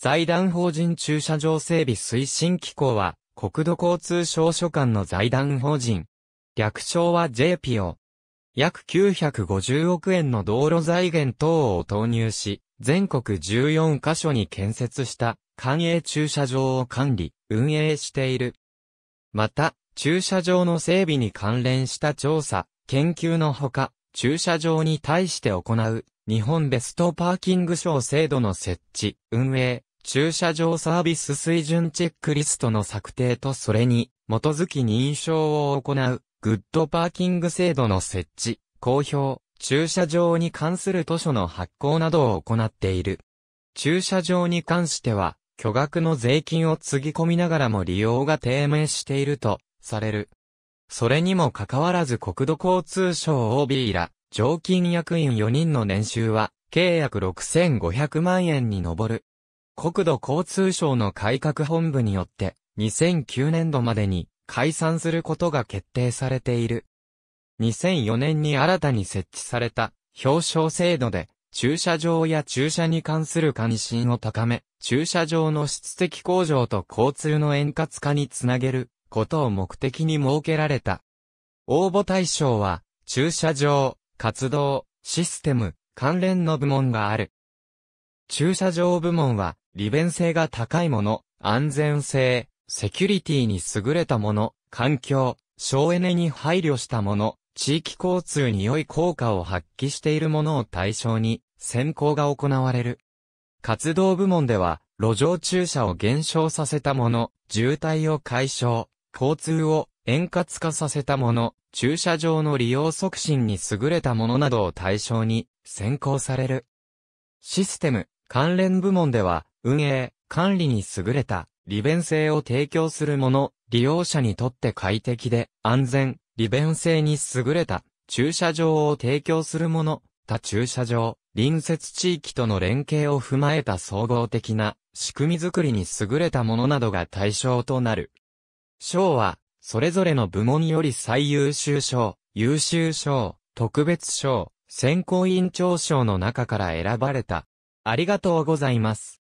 財団法人駐車場整備推進機構は、国土交通省所管の財団法人。略称は JPO。約950億円の道路財源等を投入し、全国14カ所に建設した、官営駐車場を管理、運営している。また、駐車場の整備に関連した調査、研究のほか、駐車場に対して行う、日本ベストパーキング賞制度の設置、運営、駐車場サービス水準チェックリストの策定とそれに基づき認証を行う、グッドパーキング制度の設置、公表、駐車場に関する図書の発行などを行っている。駐車場に関しては、巨額の税金をつぎ込みながらも利用が低迷していると、される。それにもかかわらず国土交通省 OB ら、常勤役員4人の年収は、契約6500万円に上る。国土交通省の改革本部によって、2009年度までに解散することが決定されている。2004年に新たに設置された表彰制度で、駐車場や駐車に関する関心を高め、駐車場の質的向上と交通の円滑化につなげることを目的に設けられた。応募対象は、駐車場、活動、システム、関連の部門がある。駐車場部門は、利便性が高いもの、安全性、セキュリティに優れたもの、環境、省エネに配慮したもの、地域交通に良い効果を発揮しているものを対象に選考が行われる。活動部門では、路上駐車を減少させたもの、渋滞を解消、交通を円滑化させたもの、駐車場の利用促進に優れたものなどを対象に選考される。システム、関連部門では、運営、管理に優れた利便性を提供するもの、利用者にとって快適で安全、利便性に優れた駐車場を提供するもの、他駐車場、隣接地域との連携を踏まえた総合的な仕組みづくりに優れたものなどが対象となる。賞は、それぞれの部門より最優秀賞、優秀賞、特別賞、選考委員長賞の中から選ばれた。ありがとうございます。